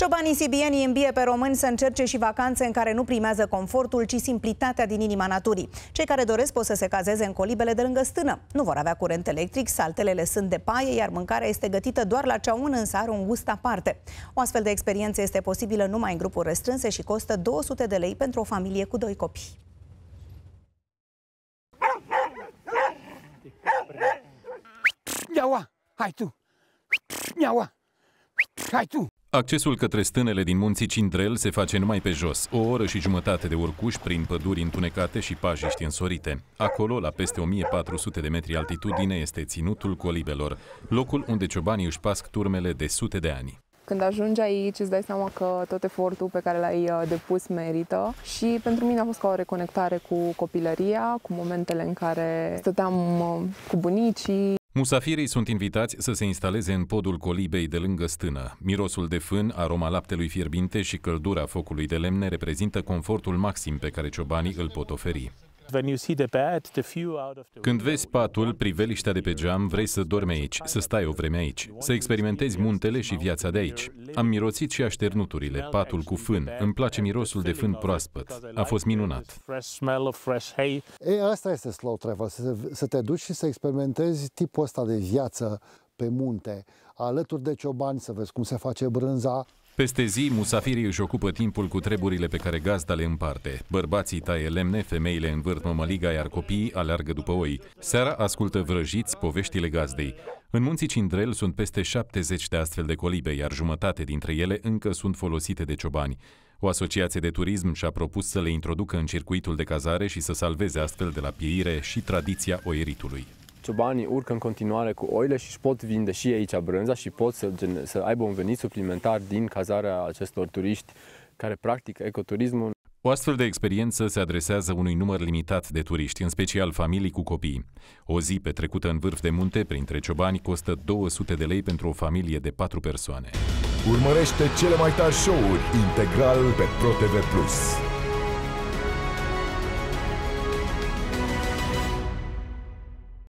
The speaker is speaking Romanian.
Ciobanii sibienii îmbie pe români să încerce și vacanțe în care nu primează confortul, ci simplitatea din inima naturii. Cei care doresc pot să se cazeze în colibele de lângă stână. Nu vor avea curent electric, saltelele sunt de paie, iar mâncarea este gătită doar la un însă are un gust aparte. O astfel de experiență este posibilă numai în grupuri restrânse și costă 200 de lei pentru o familie cu doi copii. Iaua, hai tu! Iaua, hai tu! Accesul către stânele din munții Cindrel se face numai pe jos, o oră și jumătate de urcuș prin păduri întunecate și pajiști însorite. Acolo, la peste 1400 de metri altitudine, este ținutul colibelor, locul unde ciobanii își pasc turmele de sute de ani. Când ajungi aici, îți dai seama că tot efortul pe care l-ai uh, depus merită și pentru mine a fost ca o reconectare cu copilăria, cu momentele în care stăteam uh, cu bunicii, Musafirii sunt invitați să se instaleze în podul colibei de lângă stână. Mirosul de fân, aroma laptelui fierbinte și căldura focului de lemne reprezintă confortul maxim pe care ciobanii îl pot oferi. Când vezi patul, priveliștea de pe geam, vrei să dormi aici, să stai o vreme aici, să experimentezi muntele și viața de aici. Am mirosit și așternuturile, patul cu fân. Îmi place mirosul de fân proaspăt. A fost minunat. E, asta este slow travel, să te duci și să experimentezi tipul ăsta de viață pe munte, alături de ciobani, să vezi cum se face brânza, peste zi, musafirii își ocupă timpul cu treburile pe care gazda le împarte. Bărbații taie lemne, femeile învârt mămăliga, iar copiii aleargă după oi. Seara ascultă vrăjiți poveștile gazdei. În munții Cindrel sunt peste 70 de astfel de colibe, iar jumătate dintre ele încă sunt folosite de ciobani. O asociație de turism și-a propus să le introducă în circuitul de cazare și să salveze astfel de la pieire și tradiția oieritului ciobanii urcă în continuare cu oile și își pot vinde și aici brânza și pot să, să aibă un venit suplimentar din cazarea acestor turiști care practică ecoturismul. O astfel de experiență se adresează unui număr limitat de turiști, în special familii cu copii. O zi petrecută în vârf de munte printre ciobani costă 200 de lei pentru o familie de 4 persoane. Urmărește cele mai tari show-uri integral pe ProTV+.